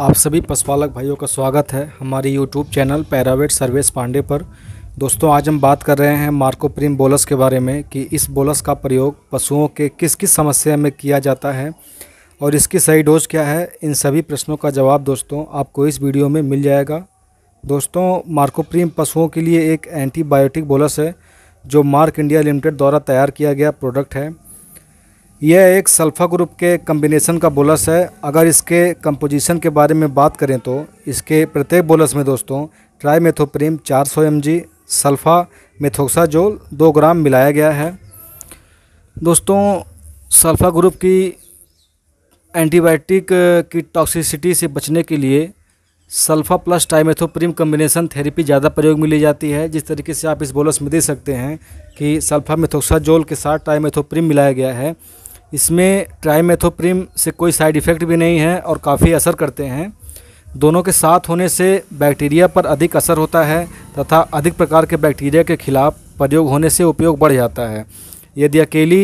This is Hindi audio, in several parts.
आप सभी पशुपालक भाइयों का स्वागत है हमारी YouTube channel paravet services Pandey पर दोस्तों आज हम बात कर रहे हैं मार्कोप्रीम बोलस के बारे में कि इस बोलस का प्रयोग पशुओं के किस किस समस्या में किया जाता है और इसकी सही डोज क्या है इन सभी प्रश्नों का जवाब दोस्तों आपको इस वीडियो में मिल जाएगा दोस्तों मार्कोप्रीम पशुओं के लिए एक एंटीबायोटिक बोलस है जो मार्क इंडिया लिमिटेड द्वारा तैयार किया गया प्रोडक्ट है यह एक सल्फ़ा ग्रुप के कम्बिनेशन का बोलस है अगर इसके कंपोजिशन के बारे में बात करें तो इसके प्रत्येक बोलस में दोस्तों ट्राईमेथोप्रीम 400 सौ एम जी सल्फ़ा मेथोक्साजोल दो ग्राम मिलाया गया है दोस्तों सल्फ़ा ग्रुप की एंटीबायोटिक की टॉक्सिसिटी से बचने के लिए sulfa plus trimethoprim combination therapy ज़्यादा प्रयोग में ली जाती है जिस तरीके से आप इस बोलस में दे सकते हैं कि सल्फ़ा मेथोक्साजोल के साथ टाइमेथोप्रीम मिलाया गया है इसमें ट्राईमेथोप्रिम से कोई साइड इफ़ेक्ट भी नहीं है और काफ़ी असर करते हैं दोनों के साथ होने से बैक्टीरिया पर अधिक असर होता है तथा अधिक प्रकार के बैक्टीरिया के खिलाफ प्रयोग होने से उपयोग बढ़ जाता है यदि अकेली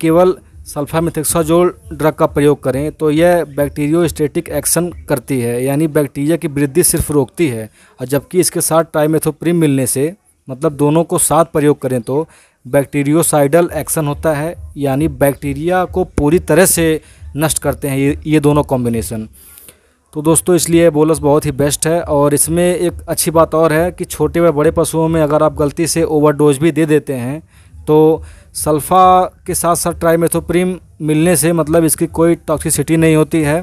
केवल सल्फामिथेक्साजोल ड्रग का प्रयोग करें तो यह स्टेटिक एक्शन करती है यानी बैक्टीरिया की वृद्धि सिर्फ रोकती है और जबकि इसके साथ ट्राईमेथोप्रीम मिलने से मतलब दोनों को साथ प्रयोग करें तो बैक्टीरियोसाइडल एक्शन होता है यानी बैक्टीरिया को पूरी तरह से नष्ट करते हैं ये ये दोनों कॉम्बिनेशन तो दोस्तों इसलिए बोलस बहुत ही बेस्ट है और इसमें एक अच्छी बात और है कि छोटे व बड़े पशुओं में अगर आप गलती से ओवरडोज भी दे देते हैं तो सल्फ़ा के साथ साथ ट्राईमेथोप्रीम मिलने से मतलब इसकी कोई टॉक्सिसिटी नहीं होती है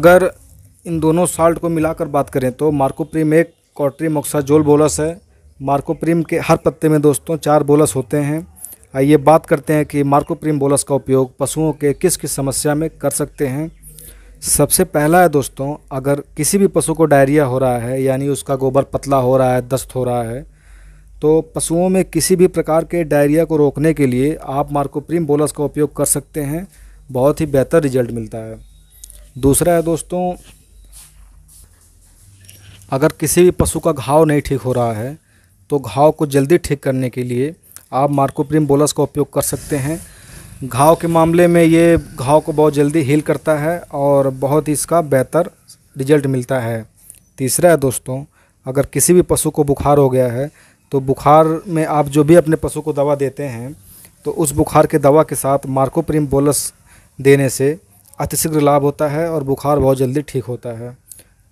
अगर इन दोनों साल्ट को मिलाकर बात करें तो मार्कोप्रीम एक कॉट्रीमोक्साजोल बोलस है मार्कोप्रीम के हर पत्ते में दोस्तों चार बोलस होते हैं आइए बात करते हैं कि मार्कोप्रीम बोलस का उपयोग पशुओं के किस किस समस्या में कर सकते हैं सबसे पहला है दोस्तों अगर किसी भी पशु को डायरिया हो रहा है यानी उसका गोबर पतला हो रहा है दस्त हो रहा है तो पशुओं में किसी भी प्रकार के डायरिया को रोकने के लिए आप मार्कोप्रीम बोलस का उपयोग कर सकते हैं बहुत ही बेहतर रिजल्ट मिलता है दूसरा है दोस्तों अगर किसी भी पशु का घाव नहीं ठीक हो रहा है तो घाव को जल्दी ठीक करने के लिए आप मार्कोप्रीम बोलस का उपयोग कर सकते हैं घाव के मामले में ये घाव को बहुत जल्दी हील करता है और बहुत ही इसका बेहतर रिजल्ट मिलता है तीसरा है दोस्तों अगर किसी भी पशु को बुखार हो गया है तो बुखार में आप जो भी अपने पशु को दवा देते हैं तो उस बुखार के दवा के साथ मार्कोप्रीम बोलस देने से अतिशीघ्र लाभ होता है और बुखार बहुत जल्दी ठीक होता है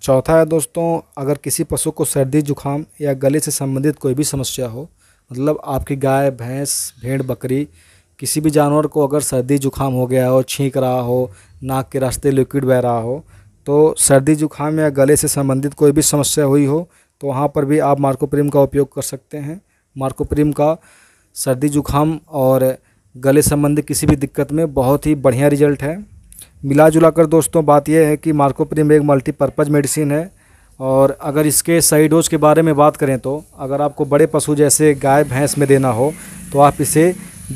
चौथा है दोस्तों अगर किसी पशु को सर्दी जुखाम या गले से संबंधित कोई भी समस्या हो मतलब आपकी गाय भैंस भेड़ बकरी किसी भी जानवर को अगर सर्दी जुखाम हो गया हो छींक रहा हो नाक के रास्ते लिक्विड बह रहा हो तो सर्दी जुखाम या गले से संबंधित कोई भी समस्या हुई हो तो वहाँ पर भी आप मार्कोप्रीम का उपयोग कर सकते हैं मार्कोप्रीम का सर्दी जुखाम और गले संबंधी किसी भी दिक्कत में बहुत ही बढ़िया रिजल्ट है मिला जुला कर दोस्तों बात यह है कि मार्कोप्रीम एक मल्टीपर्पज़ मेडिसिन है और अगर इसके सही डोज के बारे में बात करें तो अगर आपको बड़े पशु जैसे गाय भैंस में देना हो तो आप इसे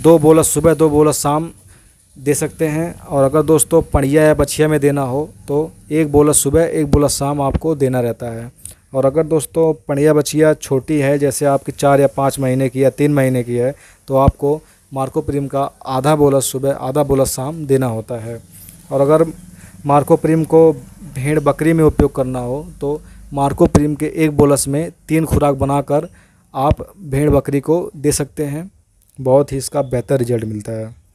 दो बोलस सुबह दो बोलस शाम दे सकते हैं और अगर दोस्तों पढ़िया या बछिया में देना हो तो एक बोलस सुबह एक बोलस शाम आपको देना रहता है और अगर दोस्तों पढ़िया बछिया छोटी है जैसे आपकी चार या पाँच महीने की या तीन महीने की है तो आपको मार्कोप्रीम का आधा बोलस सुबह आधा बोलस शाम देना होता है और अगर मार्कोप्रीम को भेड़ बकरी में उपयोग करना हो तो मार्कोप्रीम के एक बोलस में तीन खुराक बनाकर आप भेड़ बकरी को दे सकते हैं बहुत ही इसका बेहतर रिजल्ट मिलता है